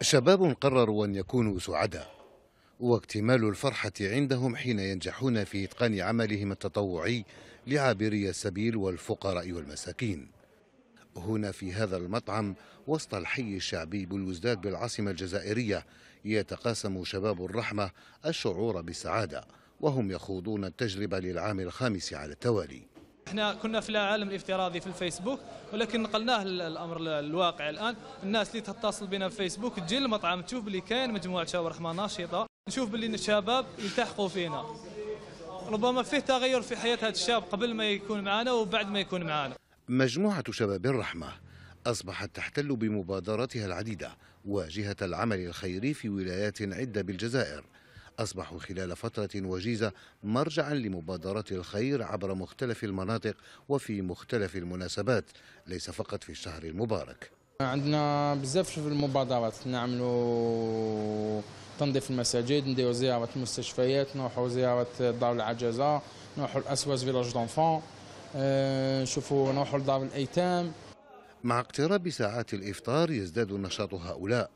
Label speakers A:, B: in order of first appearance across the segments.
A: شباب قرروا أن يكونوا سعداء واكتمال الفرحة عندهم حين ينجحون في إتقان عملهم التطوعي لعابري السبيل والفقراء والمساكين هنا في هذا المطعم وسط الحي الشعبي بالوزداد بالعاصمة الجزائرية يتقاسم شباب الرحمة الشعور بالسعادة وهم يخوضون التجربة للعام الخامس على التوالي
B: احنا كنا في العالم الافتراضي في الفيسبوك ولكن نقلناه الامر الواقع الان الناس اللي تتصل بنا في فيسبوك تجي المطعم تشوف اللي كاين مجموعه شاور رحمه ناشطه نشوف باللي الشباب يلتحقوا فينا ربما فيه تغير في حياه هذا الشاب قبل ما يكون معنا وبعد ما يكون معنا
A: مجموعه شباب الرحمه أصبحت تحتل بمبادراتها العديدة واجهة العمل الخيري في ولايات عدة بالجزائر أصبحوا خلال فترة وجيزة مرجعا لمبادرات الخير عبر مختلف المناطق وفي مختلف المناسبات ليس فقط في الشهر المبارك
B: عندنا بزاف في المبادرات نعملوا تنظيف المساجد نديروا زيارة المستشفيات نروحوا زيارة دار العجزة نروحوا الأسواج فيلاج دونفون آه، نشوفوا نروحوا لدار الأيتام مع اقتراب ساعات الإفطار يزداد
A: نشاط هؤلاء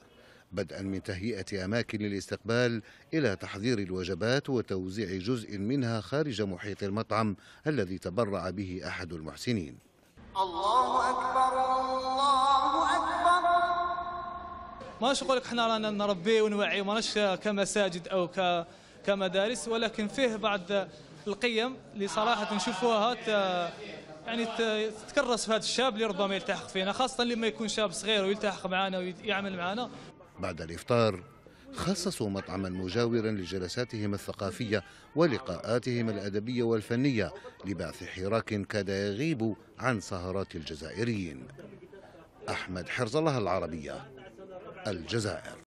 A: بدءا من تهيئة أماكن للاستقبال إلى تحضير الوجبات وتوزيع جزء منها خارج محيط المطعم الذي تبرع به أحد المحسنين الله أكبر الله أكبر
B: ما نقول لك احنا رانا نربي ونوعي وما كمساجد أو كمدارس ولكن فيه بعض القيم اللي صراحة نشوفوها يعني تتكرس في هذا الشاب اللي ربما يلتحق فينا خاصة لما يكون شاب صغير ويلتحق معنا ويعمل معنا
A: بعد الإفطار خصصوا مطعما مجاورا لجلساتهم الثقافية ولقاءاتهم الأدبية والفنية لبعث حراك كاد يغيب عن سهرات الجزائريين أحمد حرز الله العربية الجزائر